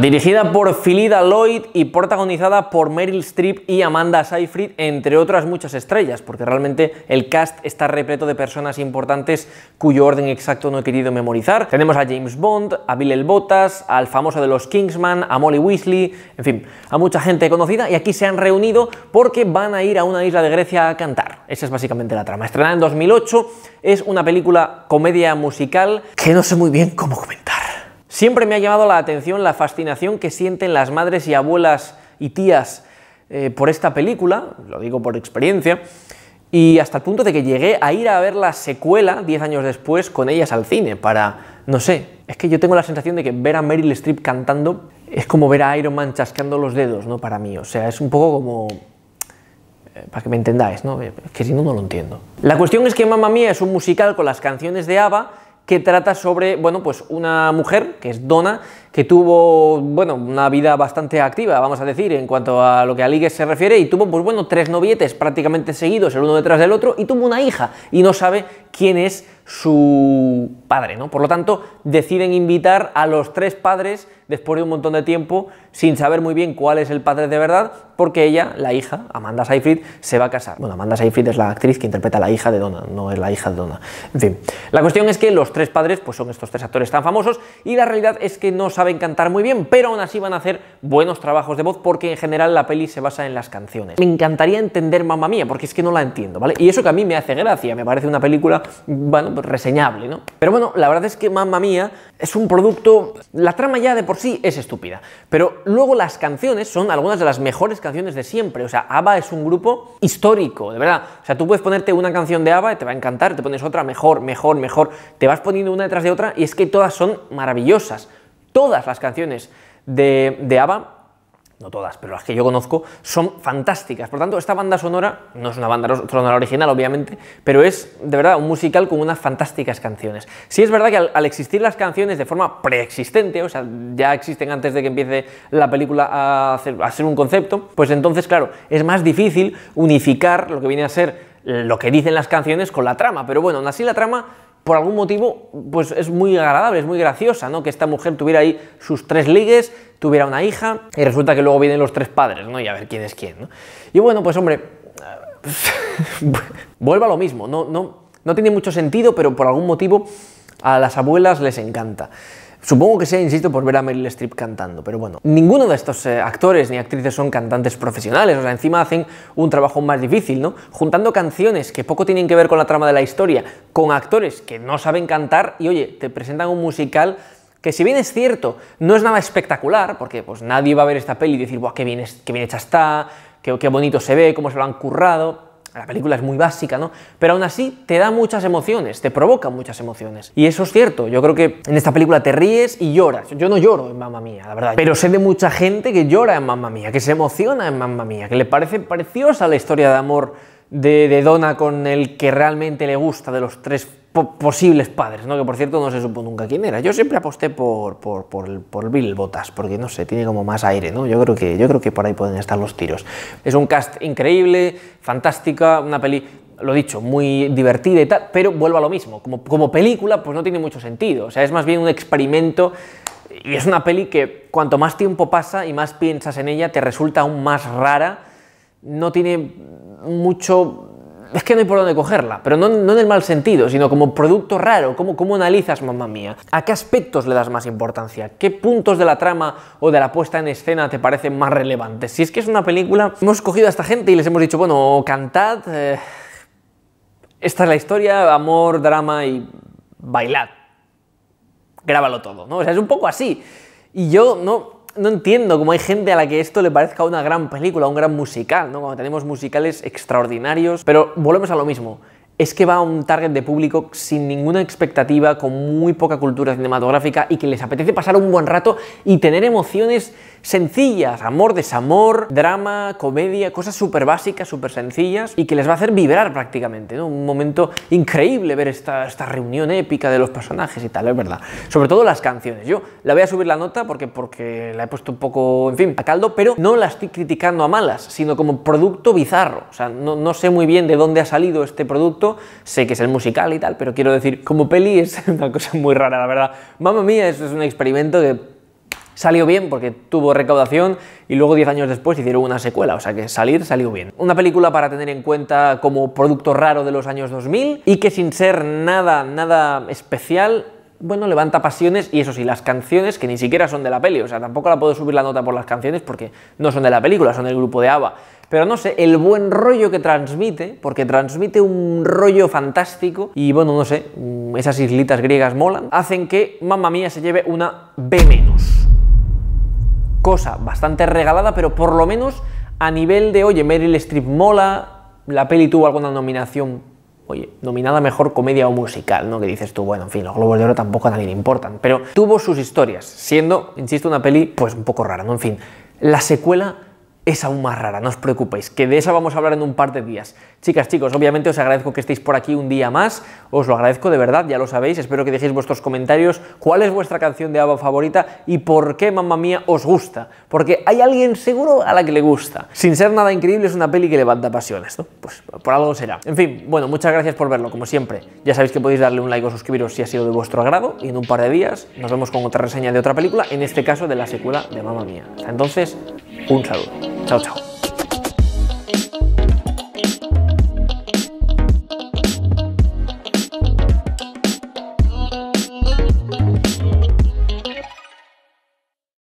dirigida por Philida Lloyd y protagonizada por Meryl Streep y Amanda Seyfried, entre otras muchas estrellas, porque realmente el cast está repleto de personas importantes cuyo orden exacto no he querido memorizar. Tenemos a James Bond, a Bill el al famoso de los Kingsman, a Molly Weasley, en fin, a mucha gente conocida y aquí se han reunido porque van a ir a una isla de Grecia a cantar. Esa es básicamente la trama. Estrenada en 2008, es una película comedia musical que no sé muy bien cómo comentar. Siempre me ha llamado la atención la fascinación que sienten las madres y abuelas y tías eh, por esta película, lo digo por experiencia, y hasta el punto de que llegué a ir a ver la secuela 10 años después con ellas al cine, para, no sé, es que yo tengo la sensación de que ver a Meryl Streep cantando es como ver a Iron Man chasqueando los dedos, ¿no? Para mí, o sea, es un poco como... Eh, para que me entendáis, ¿no? Es que si no, no lo entiendo. La cuestión es que Mamma Mía es un musical con las canciones de ABBA que trata sobre, bueno, pues una mujer, que es Dona, que tuvo, bueno, una vida bastante activa, vamos a decir, en cuanto a lo que a Ligue se refiere, y tuvo, pues bueno, tres novietes prácticamente seguidos, el uno detrás del otro, y tuvo una hija, y no sabe quién es su padre, ¿no? Por lo tanto, deciden invitar a los tres padres después de un montón de tiempo, sin saber muy bien cuál es el padre de verdad, porque ella, la hija, Amanda Seyfried, se va a casar. Bueno, Amanda Seyfried es la actriz que interpreta a la hija de Donna, no es la hija de Donna. En fin, la cuestión es que los tres padres, pues son estos tres actores tan famosos, y la realidad es que no saben a encantar muy bien, pero aún así van a hacer buenos trabajos de voz porque en general la peli se basa en las canciones. Me encantaría entender Mamma Mía porque es que no la entiendo, ¿vale? Y eso que a mí me hace gracia, me parece una película, bueno, pues reseñable, ¿no? Pero bueno, la verdad es que Mamma Mía es un producto... La trama ya de por sí es estúpida, pero luego las canciones son algunas de las mejores canciones de siempre. O sea, ABBA es un grupo histórico, de verdad. O sea, tú puedes ponerte una canción de ABBA y te va a encantar, te pones otra mejor, mejor, mejor. Te vas poniendo una detrás de otra y es que todas son maravillosas todas las canciones de, de ABBA no todas, pero las que yo conozco, son fantásticas. Por tanto, esta banda sonora, no es una banda sonora original, obviamente, pero es de verdad un musical con unas fantásticas canciones. Si es verdad que al, existir las canciones de forma preexistente, o sea, ya existen antes de que empiece la película a, a ser un concepto, pues entonces, claro, es más difícil unificar lo que viene a ser lo que dicen las canciones con la trama, pero bueno, aún así la trama por algún motivo, pues es muy agradable, es muy graciosa, ¿no? Que esta mujer tuviera ahí sus tres ligues, tuviera una hija, y resulta que luego vienen los tres padres, ¿no? Y a ver quién es quién, Y bueno, pues hombre, vuelva a lo mismo, no, no, no tiene mucho sentido, pero por algún motivo a las abuelas les encanta. Supongo que sea, insisto, por ver a Meryl Streep cantando, pero bueno. Ninguno de estos eh, actores ni actrices son cantantes profesionales, o sea, encima hacen un trabajo más difícil, ¿no? Juntando canciones que poco tienen que ver con la trama de la historia, con actores que no saben cantar y, oye, te presentan un musical que si bien es cierto, no es nada espectacular, porque pues nadie va a ver esta peli y decir, ¡buah, qué bien, qué bien hecha está! qué bonito se ve, cómo se lo han currado la película es muy básica, ¿no? Pero aún así te da muchas emociones, te provoca muchas emociones. Y eso es cierto, yo creo que en esta película te ríes y lloras. Yo no lloro en Mamma Mía, la verdad. Pero sé de mucha gente que llora en Mamma Mía, que se emociona en Mamma Mía, que le parece preciosa la historia de amor de, de Donna con el que realmente le gusta de los tres posibles padres, ¿no? que por cierto no se supo nunca quién era. Yo siempre aposté por, por, Bill Botas, porque no sé, tiene como más aire, ¿no? Yo creo, que, yo creo que por ahí pueden estar los tiros. Es un cast increíble, fantástica, una peli lo dicho, muy divertida y tal, pero vuelvo a lo mismo. Como, como película, pues no tiene mucho sentido. O sea, es más bien un experimento y es una peli que cuanto más tiempo pasa y más piensas en ella, te resulta aún más rara. No tiene mucho es que no hay por dónde cogerla, pero no, en el mal sentido, sino como producto raro, ¿cómo, cómo analizas mamá mía? ¿A qué aspectos le das más importancia? ¿Qué puntos de la trama o de la puesta en escena te parecen más relevantes? Si es que es una película, hemos cogido a esta gente y les hemos dicho, bueno, cantad, eh, esta es la historia, amor, drama y bailad. Grábalo todo, ¿no? O sea, es un poco así. Y yo no, no entiendo cómo hay gente a la que esto le parezca una gran película, un gran musical, ¿no? Cuando tenemos musicales extraordinarios, pero volvemos a lo mismo es que va a un target de público sin ninguna expectativa, con muy poca cultura cinematográfica y que les apetece pasar un buen rato y tener emociones sencillas, amor, desamor, drama, comedia, cosas súper básicas, súper sencillas y que les va a hacer vibrar prácticamente, ¿no? Un momento increíble ver esta, esta reunión épica de los personajes y tal, es verdad. Sobre todo las canciones. Yo la voy a subir la nota porque, porque la he puesto un poco, en fin, a caldo, pero no la estoy criticando a malas, sino como producto bizarro. O sea, no sé muy bien de dónde ha salido este producto sé que es el musical y tal, pero quiero decir, como peli es una cosa muy rara, la verdad. Mamma mía, eso es un experimento que salió bien porque tuvo recaudación y luego 10 años después hicieron una secuela, o sea que salir salió bien. Una película para tener en cuenta como producto raro de los años 2000 y que sin ser nada, nada especial bueno, levanta pasiones y eso sí, las canciones que ni siquiera son de la peli, o sea, tampoco la puedo subir la nota por las canciones porque no son de la película, son del grupo de ABBA, pero no sé, el buen rollo que transmite, porque transmite un rollo fantástico y bueno, no sé, mm, esas islitas griegas molan, hacen que Mamma Mía se lleve una B-. Cosa bastante regalada, pero por lo menos a nivel de, oye, Meryl Streep mola, la peli tuvo alguna nominación oye, nominada mejor comedia o musical, ¿no? Que dices tú, bueno, en fin, los Globos de Oro tampoco a nadie le importan, pero tuvo sus historias, siendo, insisto, una peli pues un poco rara, ¿no? En fin, la secuela es aún más rara, no os preocupéis, que de esa vamos a hablar en un par de días. Chicas, chicos, obviamente os agradezco que estéis por aquí un día más, os lo agradezco de verdad, ya lo sabéis, espero que dejéis vuestros comentarios, cuál es vuestra canción de ABBA favorita y por qué, mamá mía, os gusta, porque hay alguien seguro a la que le gusta. Sin ser nada increíble, es una peli que levanta pasiones, ¿no? Pues por algo será. En fin, bueno, muchas gracias por verlo, como siempre. Ya sabéis que podéis darle un like o suscribiros si ha sido de vuestro agrado, y en un par de días nos vemos con otra reseña de otra película, en este caso de la secuela de Mamma Mía. Entonces, un saludo. Chao, chao.